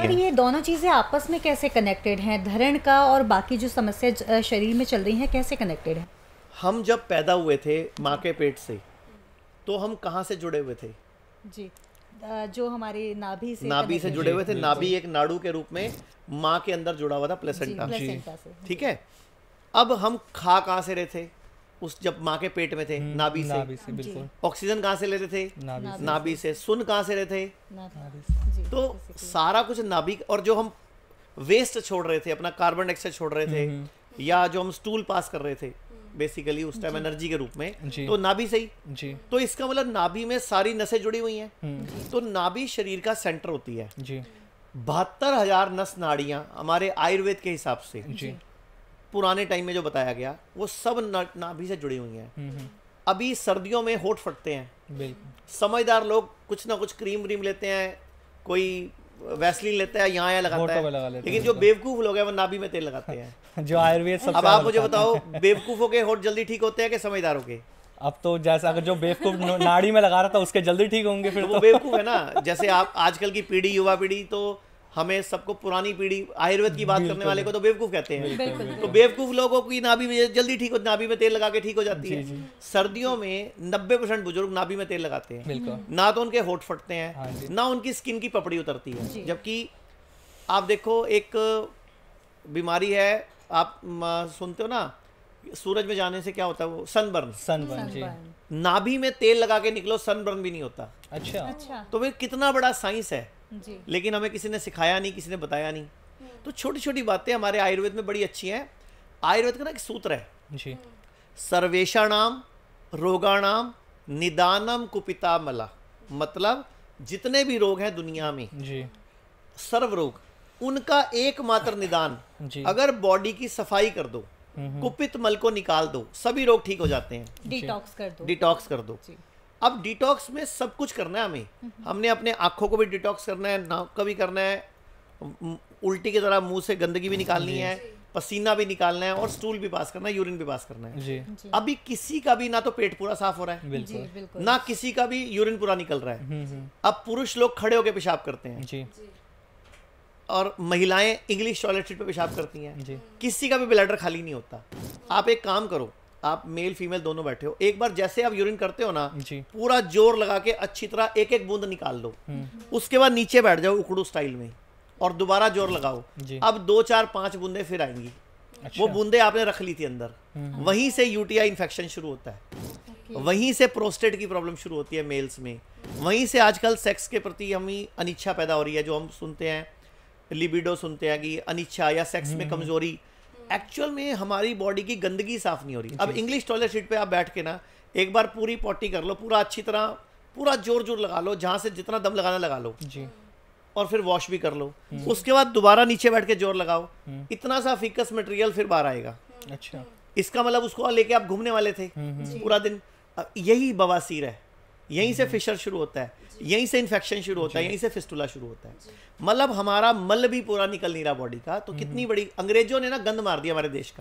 सकती पर है ये दोनों चीज़ें आपस में कैसे कनेक्टेड हैं धरण का और बाकी जो समस्या शरीर में चल रही है कैसे कनेक्टेड है हम जब पैदा हुए थे माँ के पेट से तो हम कहाँ से जुड़े हुए थे जी जो हमारी नाभि से नाभि से जुड़े हुए थे नाभि एक नाड़ू के रूप में माँ के अंदर जुड़ा हुआ था प्लेसेंटा से ठीक है अब हम खा कहाँ से रहे थे उस जब माँ के पेट में थे हम्म, नाभि से ऑक्सीजन कहाँ से लेते थे नाभि से सुन कहाँ से रहे थे तो सारा कुछ नाभिक और जो हम वेस्ट छोड़ रहे थे अपना कार्बन डाइऑक्साइड छोड़ रहे थे या जो हम स्टूल पास कर रहे थे बेसिकली हम्म। उस टाइम एनर्जी के रूप में तो नाभि सही ही तो इसका मतलब नाभि में सारी नसें जुड़ी हुई हैं हम्म। तो नाभि शरीर का सेंटर होती है बहत्तर हजार नस नाड़ियां हमारे आयुर्वेद के हिसाब से पुराने टाइम में जो बताया गया वो सब नाभि से जुड़ी हुई हैं अभी सर्दियों में होठ फटते हैं समझदार लोग कुछ ना कुछ क्रीम व्रीम लेते हैं कोई वैसलीन लेता है यहाँ यहाँ लगाता है लगा लेकिन जो बेवकूफ लोग हैं वो नाभि में तेल लगाते हैं जो आयुर्वेद अब आप मुझे बताओ बेवकूफों के होठ जल्दी ठीक होते हैं कि समझदारों के अब तो जैसा अगर जो बेवकूफ नाड़ी में लगा रहा था उसके जल्दी ठीक होंगे फिर तो बेवकूफ है ना जैसे आप आजकल की पीढ़ी युवा पीढ़ी तो हमें सबको पुरानी पीढ़ी आयुर्वेद की बात करने वाले को तो बेवकूफ़ कहते हैं तो बेवकूफ़ लोगों की नाभि में जल्दी ठीक हो नाभि में तेल लगा के ठीक हो जाती है सर्दियों में नब्बे परसेंट बुजुर्ग नाभि में तेल लगाते हैं ना तो उनके होठ फटते हैं हाँ ना उनकी स्किन की पपड़ी उतरती है जबकि आप देखो एक बीमारी है आप सुनते हो ना सूरज में जाने से क्या होता है वो सनबर्न सनबर्न जी नाभि में तेल लगा के निकलो सनबर्न भी नहीं होता अच्छा अच्छा तो भाई कितना बड़ा साइंस है लेकिन हमें किसी ने सिखाया नहीं किसी ने बताया नहीं हम्म। तो छोटी छोटी बातें हमारे आयुर्वेद में बड़ी अच्छी हैं आयुर्वेद का ना एक सूत्र है जी हम्म। सर्वेशाणाम रोगाणाम निदानम कुपिता मला मतलब जितने भी रोग हैं दुनिया में जी सर्व रोग उनका एकमात्र निदान जी। अगर बॉडी की सफाई कर दो हम्म। कुपित मल को निकाल दो सभी रोग ठीक हो जाते हैं डिटॉक्स कर दो डिटॉक्स कर दो अब डिटॉक्स में सब कुछ करना है हमें हम्म। हमने अपने आँखों को भी डिटॉक्स करना है नाक का भी करना है उल्टी की तरह मुंह से गंदगी भी निकालनी है पसीना भी निकालना है और स्टूल भी पास करना है यूरिन भी पास करना है जी। अभी किसी का भी ना तो पेट पूरा साफ हो रहा है बिल्कुल। बिल्कुल। ना किसी का भी यूरिन पूरा निकल रहा है हम्म, हम्म। अब पुरुष लोग खड़े होकर पेशाब करते हैं जी। और महिलाएं इंग्लिश टॉयलेट सीट पर पेशाब करती हैं किसी का भी ब्लैडर खाली नहीं होता आप एक काम करो आप मेल फीमेल दोनों बैठे हो एक बार जैसे आप यूरिन करते हो ना पूरा जोर लगा के अच्छी तरह एक एक बूंद निकाल लो हम्म। उसके बाद नीचे बैठ जाओ उकड़ू स्टाइल में और दोबारा जोर लगाओ अब दो चार पांच बूंदे फिर आएंगी अच्छा। वो बूंदे आपने रख ली थी अंदर हम्म। वहीं से यूटीआई इन्फेक्शन शुरू होता है वहीं से प्रोस्टेट की प्रॉब्लम शुरू होती है मेल्स में वहीं से आजकल सेक्स के प्रति हमें अनिच्छा पैदा हो रही है जो हम सुनते हैं लिबिडो सुनते हैं कि अनिच्छा या सेक्स में हम्म। कमजोरी एक्चुअल में हमारी बॉडी की गंदगी साफ नहीं हो रही अब इंग्लिश टॉयलेट सीट पे आप बैठ के ना एक बार पूरी पॉटी कर लो पूरा अच्छी तरह पूरा जोर जोर लगा लो जहाँ से जितना दम लगाना लगा लो जी और फिर वॉश भी कर लो हम्म। उसके बाद दोबारा नीचे बैठ के जोर लगाओ हम्म। इतना सा फिकस मटेरियल फिर बाहर आएगा अच्छा इसका मतलब उसको लेके आप घूमने वाले थे हम्म, पूरा दिन यही बवासीर है यहीं से फिशर शुरू होता है यहीं से इन्फेक्शन शुरू होता है यहीं से फिस्टूला शुरू होता है मतलब हमारा मल भी पूरा निकल नहीं रहा बॉडी का तो हम्म। कितनी बड़ी अंग्रेजों ने ना गंद मार दिया हमारे देश का